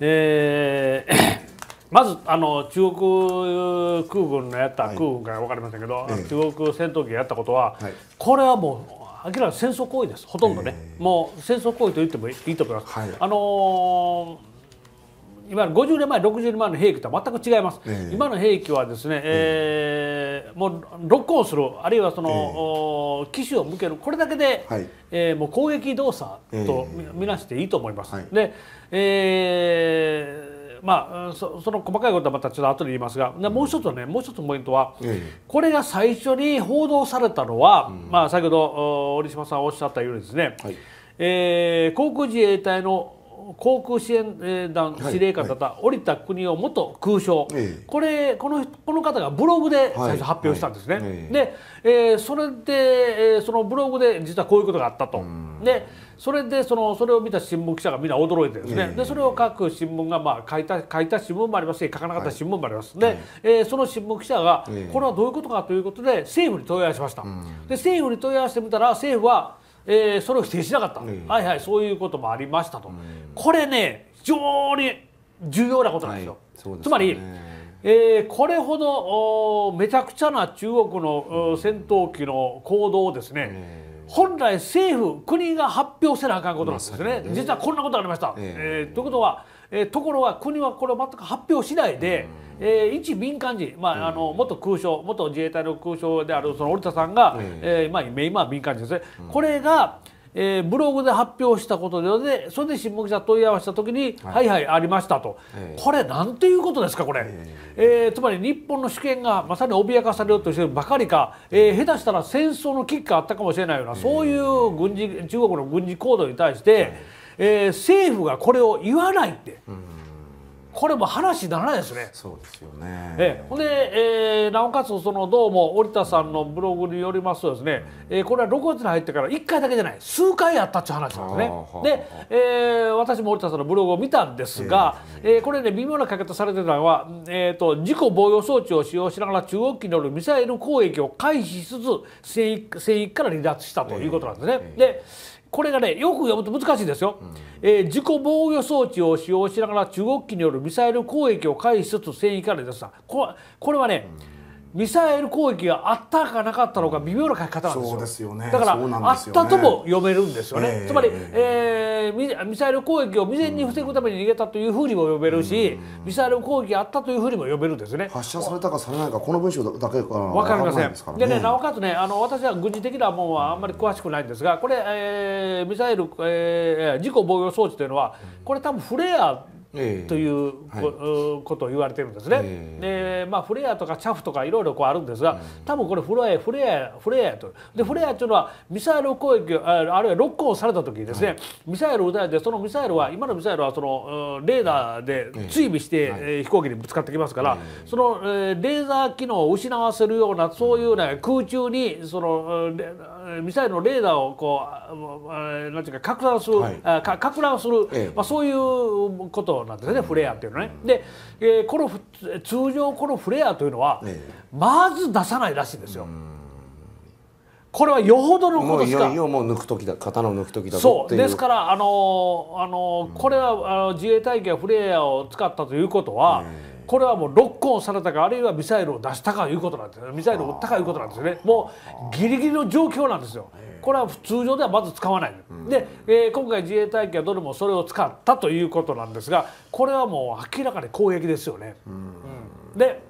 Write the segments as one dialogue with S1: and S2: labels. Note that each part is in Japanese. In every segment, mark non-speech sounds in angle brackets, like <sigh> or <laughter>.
S1: えー <coughs> まずあの中国空軍のやった、空軍か分かりませんけど、中国戦闘機がやったことは、はい、これはもう明らかに戦争行為ですほとんどね、えー、もう戦争行為と言ってもいいと思います。はい、あのー今の50年前60年前の兵器とは全く違います、えー、今の兵器はですね、えー、えー、もうロックオンするあるいはその、えー、機種を向けるこれだけで、はい、えー、もう攻撃動作と見なしていいと思います。はい、で、えーまあ、その細かいことはまたちょっと後で言いますがもう一つねもう一つポイントは、ええ、これが最初に報道されたのは、うん、まあ、先ほど折島さんおっしゃったようにですね、はい、えー、航空自衛隊の航空支援団司令官だった織田国を元空将、これこのこの方がブログで最初発表したんですね、で、えー、それで、えー、そのブログで実はこういうことがあったと。でそれでそのそれを見た新聞記者がみんな驚いてですね、でそれを書く新聞がまあ書いた書いた新聞もありますし書かなかった新聞もあります、で、はい、えー、その新聞記者がこれはどういうことかということで政府に問い合わせました、で政府に問い合わせてみたら政府はえー、それを否定しなかった、うん、はいはいそういうこともありましたと、うん、これね非常に重要なことなんですよ、はいね、つまり、えー、これほどおめちゃくちゃな中国の、戦闘機の行動をですね、本来政府国が発表せなあかんことなんですね、まあ、実はこんなことがありました。ええー、ということは、えー、ところは国はこれを全く発表しないで、うん、えー、一民間人、まああの元空将元自衛隊の空将であるその折田さんが、うん、えー、まあ、今民間人ですね、うん、これがえー、ブログで発表したことでそれで新聞記者問い合わせた時に「はい、はい、はい、ありましたと」えー、これなんていうことですかこれ、えー、つまり日本の主権がまさに脅かされようとしてるばかりか、えー、下手したら戦争の危機があったかもしれないようなそういう軍事中国の軍事行動に対して、えー、政府がこれを言わないって。うんこれも話にならないですね。そうですよね。えー、ほんで、えー、なおかつそのどうも織田さんのブログによりますとですね、えー、これは6月に入ってから1回だけじゃない数回やったっていう話なんですね。で、えー、私も織田さんのブログを見たんですが、えー、えー、これね微妙な書き方されてたのは、えーと、自己防御装置を使用しながら中国機によるミサイル攻撃を回避しつつ戦域戦域から離脱したということなんですね。えーえー、でこれがねよく読むと難しいですよ、うん、えー、自己防御装置を使用しながら中国機によるミサイル攻撃を回避しつつ戦意から出したこれこれはね、うんミサイル攻撃があったかなかったのか微妙な書き方なんですよ。そうですよね、だから、ね、あったとも読めるんですよね。えー、つまり、えー、ミサイル攻撃を未然に防ぐために逃げたというふうにも読めるし、うん、ミサイル攻撃があったというふうにも読めるんですね。発射されたかされないかこの文章だけからわかりません。でね、ねなおかつねあの私は軍事的なものはあんまり詳しくないんですがこれ、えー、ミサイル、えー、事故防御装置というのはこれ多分フレアということを言われてるんですね。でまあフレアとかチャフとかいろいろこうあるんですが多分これフレアフレアフレアと。でフレアというのはミサイル攻撃あるいはロックオンされた時にですねミサイルを撃たれてそのミサイルは今のミサイルはそのレーダーで追尾して飛行機にぶつかってきますからそのレーザー機能を失わせるようなそういうね空中にそのミサイルのレーダーをこうなんていうか拡散する、はい、か拡乱する、まあ、そういうことトなんですね、フレアっていうのね。で、えー、この通常このフレアというのは、まず出さないらしいんですよ。これはよほどのことしかもういよいよもう抜く時だ刀を抜く時だそうですからあのあの、これはあの自衛隊機がフレアを使ったということは、これはもうロックオンされたかあるいはミサイルを出したかいうことなんですねミサイルを撃ったかいうことなんですねもうギリギリの状況なんですよこれは普通常ではまず使わない、うん、で、えー、今回自衛隊機はどれもそれを使ったということなんですがこれはもう明らかに攻撃ですよね。うん、うん、で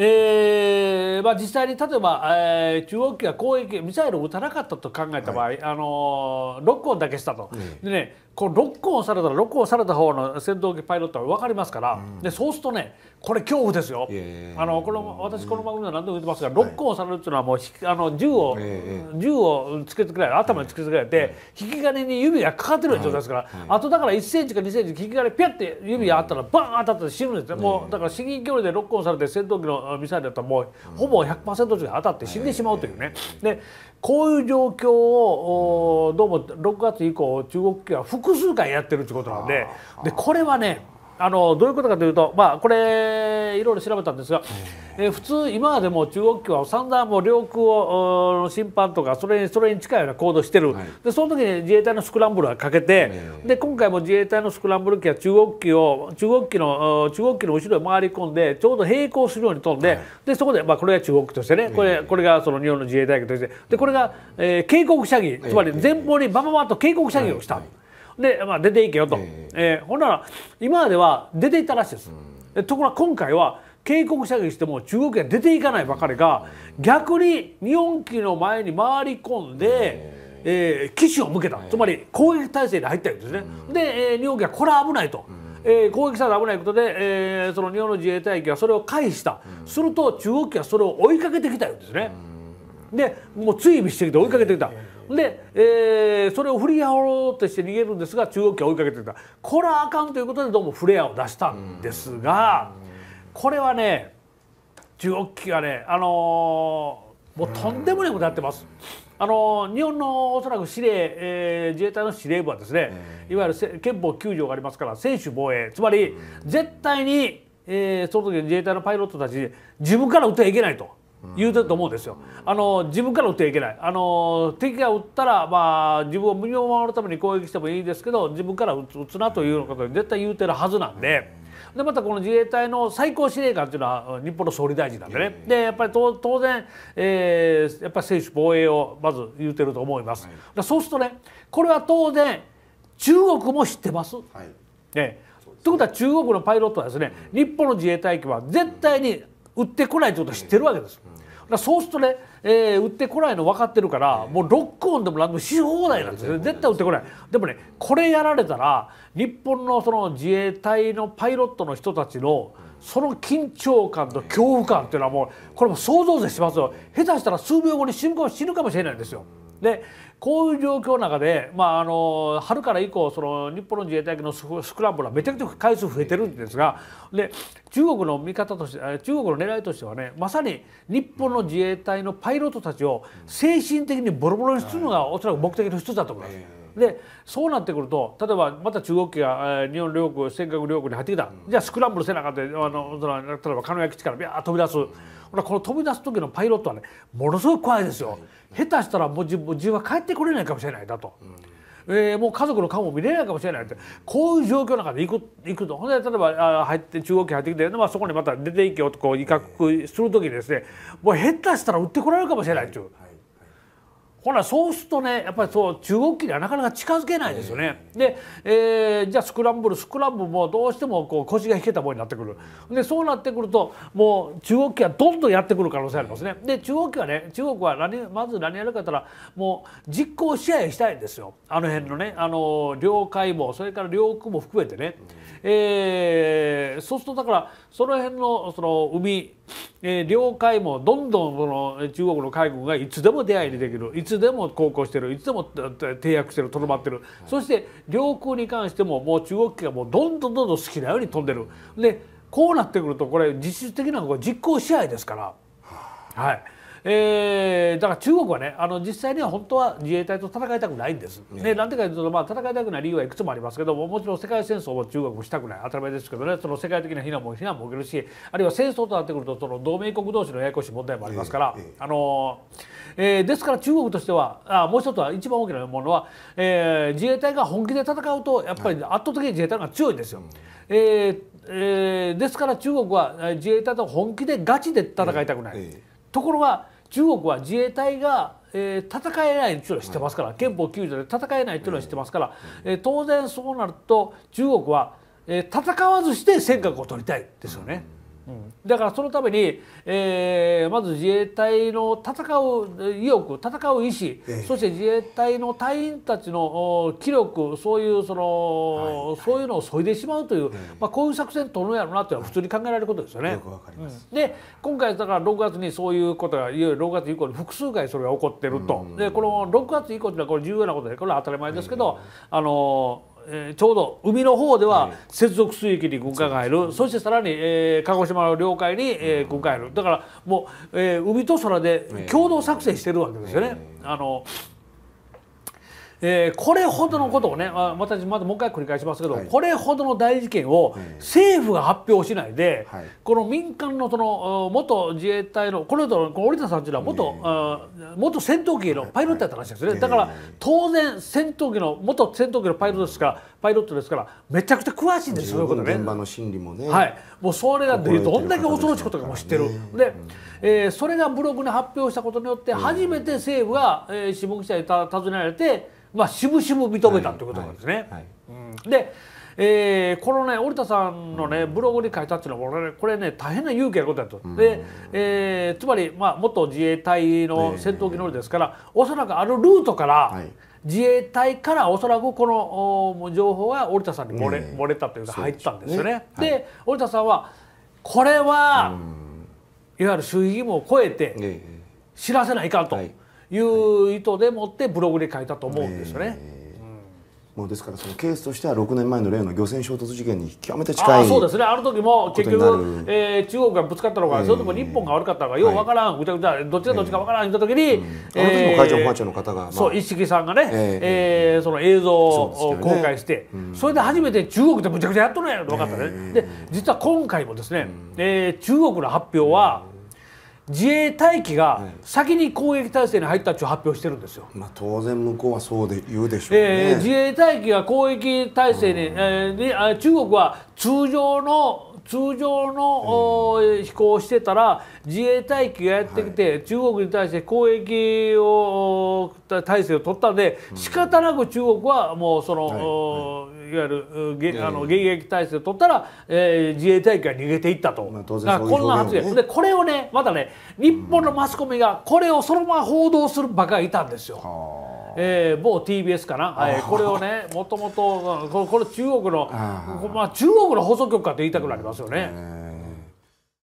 S1: えーまあ、実際に例えば、えー、中国機が攻撃ミサイルを撃たなかったと考えた場合、はい、あのロックオンだけしたと、うん、でね、これロ個クされたらロ個クされた方の戦闘機パイロットは分かりますから、うん、でそうするとねこれ恐怖ですよ。あのこの私この番組で何度も言ってますが、ロックオンされるっていうのはもうあの銃を、銃をつけてくられ頭につけつけられて、引き金に指がかかってる状態ですから、あとだから1センチか2センチ引き金ピャって指があったらバーン当たって死ぬんですね。もうだから至近距離でロ個クされて戦闘機のミサイルだったらもうほぼ100%以上当たって死んでしまうというね。でこういう状況をどうも6月以降中国企業は複数回やってるってことなんででこれはねあのどういうことかというと、まあ、これいろいろ調べたんですが、えー、普通今までも中国機は散々もう領空を侵犯とかそれにそれに近いような行動してる、はい、でその時に自衛隊のスクランブルはかけて、で今回も自衛隊のスクランブル機は中国機を中国機の中国機の後ろへ回り込んでちょうど並行するように飛んではい、でそこで、まあ、これが中国機としてねこれこれがその日本の自衛隊機としてでこれが、えー、警告射撃つまり前方にばばばっと警告射撃をした。はいで、まあ、出ていけよと、ええー、ほんなら今までは出ていったらしいです、うん、ところが今回は警告射撃しても中国は出ていかないばかりが、うん、逆に日本機の前に回り込んで、ええー、機種を向けた、つまり攻撃態勢に入ったんですね、うん、で、えー、日本機はこれは危ないと。えー、攻撃された危ないことで、えー、その日本の自衛隊機はそれを回避した、うん、すると中国機はそれを追いかけてきたようですね、うん、でもう追尾してきて追いかけてきた、で、えー、それを振り払おうとして逃げるんですが中国機は追いかけてたこれはあかんということでどうもフレアを出したんですがこれはね中国機がね、あのー、もうとんでもなとやってます。あの日本のおそらく司令、えー、自衛隊の司令部はですね、いわゆる憲法9条がありますから専守防衛つまり絶対に、えー、その時の自衛隊のパイロットたち自分から撃ってはいけないと。言うてると思うんですよ。あの自分から打っていけない。あの敵が打ったらまあ自分を身を守るために攻撃してもいいですけど自分から打つなということに絶対言うてるはずなんで。でまたこの自衛隊の最高司令官というのは日本の総理大臣なんでね、でやっぱり当然、えー、やっぱり選手防衛をまず言うてると思います、はい、そうするとね、これは当然、中国も知ってます。はいねということは中国のパイロットはですね日本の自衛隊機は絶対に売ってこないってことを知ってるわけです。だそうするとね、えー、売ってこないの分かってるから、もうロックオンでも何でもし放題なんですよ、絶対売ってこないでもねこれやられたら日本のその自衛隊のパイロットの人たちのその緊張感と恐怖感っていうのはもうこれも想像でしますよ下手したら数秒後に死ぬかもしれないんですよ。でこういう状況の中で、まあ、あの春から以降その日本の自衛隊機のスクランブルはめちゃくちゃ回数増えてるんですがで中国の見方として中国の狙いとしてはねまさに日本の自衛隊のパイロットたちを精神的にボロボロにするのがおそらく目的の一つだと思います。でそうなってくると例えばまた中国機が、えー、日本領空尖閣領空に入ってきた、じゃあスクランブルせなかっであの例えば鹿屋基地からビャー飛び出す。この飛び出す時のパイロットはねものすごく怖いですよ、下手したらもう自分は帰ってこれないかもしれないだと。えー、もう家族の顔も見れないかもしれないってこういう状況の中で行く行くとほんで例えばあ入って中国機入ってきて、まあ、そこにまた出ていけよとこう威嚇する時にですねもう下手したら売ってこられるかもしれないっていう。はいほらそうするとねやっぱりそう中国機にはなかなか近づけないですよね。で、えー、じゃあスクランブルスクランブルもどうしてもこう腰が引けたも棒になってくるでそうなってくるともう中国機はどんどんやってくる可能性ありますね。で中国機はね中国は何まず何やるかったらもう実行支配したいんですよあの辺のねあの領海もそれから領空も含めてね。えー、そうするとだからその辺のその海えー、領海もどんどんこの中国の海軍がいつでも出会いにできるいつでも航行してるいつでも締約してるとどまってる、はい、そして領空に関してももう中国機がもうどんどんどんどん好きなように飛んでるでこうなってくるとこれ実質的なのは実効支配ですから。はいえー、だから中国はねあの実際には本当は自衛隊と戦いたくないんです。ね、なんでかというと、まあ、戦いたくない理由はいくつもありますけどももちろん世界戦争も中国もしたくない当たり前ですけどねその世界的な非難も非難も受けるしあるいは戦争となってくるとその同盟国同士のややこしい問題もありますから、ええ、あのえー、ですから中国としてはあもう一つは一番大きなものは、えー、自衛隊が本気で戦うとやっぱり圧倒的に自衛隊が強いんですよ。えーえー、ですから中国は自衛隊と本気でガチで戦いたくない。えところが中国は自衛隊が、えー、戦えないというのは知ってますから、憲法9条で戦えないというのは知ってますから、えー、当然そうなると中国は、えー、戦わずして尖閣を取りたいですよね。だからそのために、えー、まず自衛隊の戦う意欲戦う意志、えそして自衛隊の隊員たちの気力そういうその、はい、そういうのを削いでしまうという、え、まあ、こういう作戦取るんやろうなというのは普通に考えられることですよね。よで今回だから6月にそういうことがいよいよ6月以降に複数回それが起こってると、でこの6月以降というのはこれ重要なことでこれは当たり前ですけど、あのえー、ちょうど海の方では接続水域に軍艦が入る、はい、そしてさらに、えー、鹿児島の領海に、えー、軍艦が入るだからもう、えー、海と空で共同作戦してるわけですよね。あのえー、これほどのことをねあ、私まだもう一回繰り返しますけど、はい、これほどの大事件を政府が発表しないで、はい、この民間のその元自衛隊のこの人この織田さんというのは元,、ね、元戦闘機のパイロットだった話ですね、はい、だから当然戦闘機の元戦闘機のパイロットですからパイロットですからめちゃくちゃ詳しいんですそういうことね。現場の心理もね、はい、もうそれがどんだけ恐ろしいことかも知ってる。で、うん、えー、それがブログに発表したことによって初めて政府が、えー、下記者にた尋ねられてまあ渋々認めたということなんですね。うん、でえー、このね折田さんのね、ブログに書いたっていうのはこれね大変な勇気なことやと、で、えー、つまり、まあ、元自衛隊の戦闘機乗りですから、えおそらくあるルートから、はい、自衛隊からおそらくこのお情報が折田さんに漏れ,、漏れたというか入ったんですよね。で、ね田さんはこれは、うん、いわゆる守秘義務を超えて、知らせないかと。いう意図でもってブログで書いたと思うんですよね。えーもうですからそのケースとしては6年前の例の漁船衝突事件に極めて近いそうですねあの時も結局、えー、中国がぶつかったのか、えー、それとも日本が悪かったのか、えー、ようわからん、ぐちゃぐちゃどっちがどっちかわからん言った時に、うん、あの時の海上保安庁の方が、まあ、そう一色さんがね、えー、その映像を公開して、ねそれで初めて中国でぶむちゃくちゃやっとるんやろと分かったね、で実は今回もですね、うん、えー、中国の発表は、自衛隊機が先に攻撃態勢に入ったと発表してるんですよ、まあ、当然向こうはそうで言うでしょう、ね、えー、自衛隊機が攻撃態勢に、うん、えー、中国は通常の通常の、うん、飛行をしてたら自衛隊機がやってきて、はい、中国に対して攻撃を体制を取ったんで、うん、仕方なく中国はもうその、はいはい、いわゆるげ、あの迎撃体制を取ったら、えー、自衛隊機が逃げていったと、まあ、当然こんな発言、でこれをねまたね日本のマスコミがこれをそのまま報道するばかりいたんですよ。うんえー、某 TBS かな、えー、これをねもともとこれ中国のまあ、中国の放送局かって言いたくなりますよね。